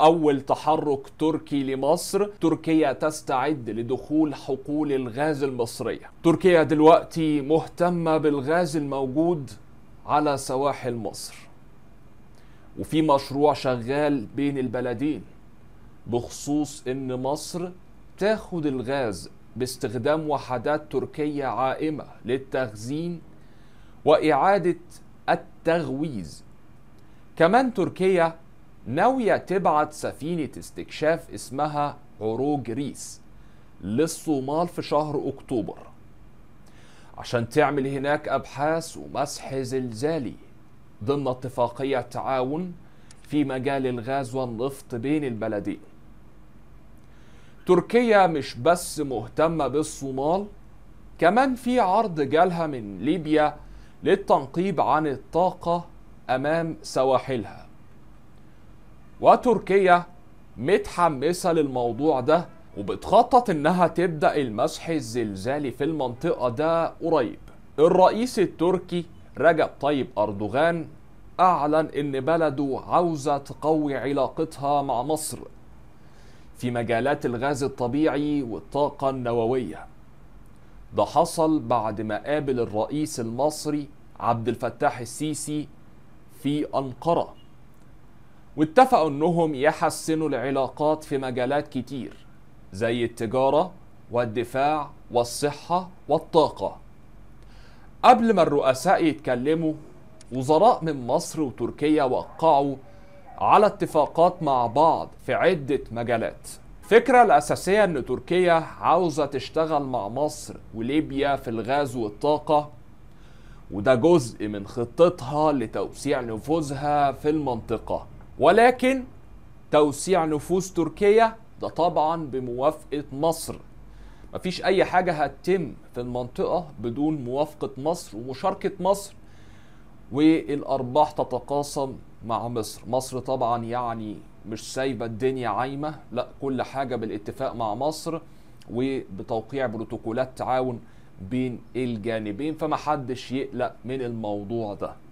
أول تحرك تركي لمصر تركيا تستعد لدخول حقول الغاز المصرية تركيا دلوقتي مهتمة بالغاز الموجود على سواحل مصر وفي مشروع شغال بين البلدين بخصوص ان مصر تاخد الغاز باستخدام وحدات تركية عائمة للتخزين وإعادة التغويز كمان تركيا ناوية تبعت سفينة استكشاف اسمها عروج ريس للصومال في شهر أكتوبر عشان تعمل هناك أبحاث ومسح زلزالي ضمن اتفاقية تعاون في مجال الغاز والنفط بين البلدين تركيا مش بس مهتمة بالصومال كمان في عرض جالها من ليبيا للتنقيب عن الطاقة أمام سواحلها وتركيا متحمسة للموضوع ده وبتخطط انها تبدأ المسح الزلزالي في المنطقة ده قريب الرئيس التركي رجب طيب أردوغان أعلن إن بلده عاوزة تقوي علاقتها مع مصر في مجالات الغاز الطبيعي والطاقة النووية ده حصل بعد ما قابل الرئيس المصري عبد الفتاح السيسي في أنقرة واتفقوا انهم يحسنوا العلاقات في مجالات كتير زي التجارة والدفاع والصحة والطاقة قبل ما الرؤساء يتكلموا وزراء من مصر وتركيا وقعوا على اتفاقات مع بعض في عدة مجالات الفكرة الأساسية أن تركيا عاوزة تشتغل مع مصر وليبيا في الغاز والطاقة وده جزء من خطتها لتوسيع نفوذها في المنطقة ولكن توسيع نفوذ تركيا ده طبعا بموافقة مصر مفيش أي حاجة هتتم في المنطقة بدون موافقة مصر ومشاركة مصر والأرباح تتقاسم مع مصر مصر طبعا يعني مش سايبة الدنيا عايمة لا كل حاجة بالاتفاق مع مصر وبتوقيع بروتوكولات تعاون بين الجانبين فمحدش يقلق من الموضوع ده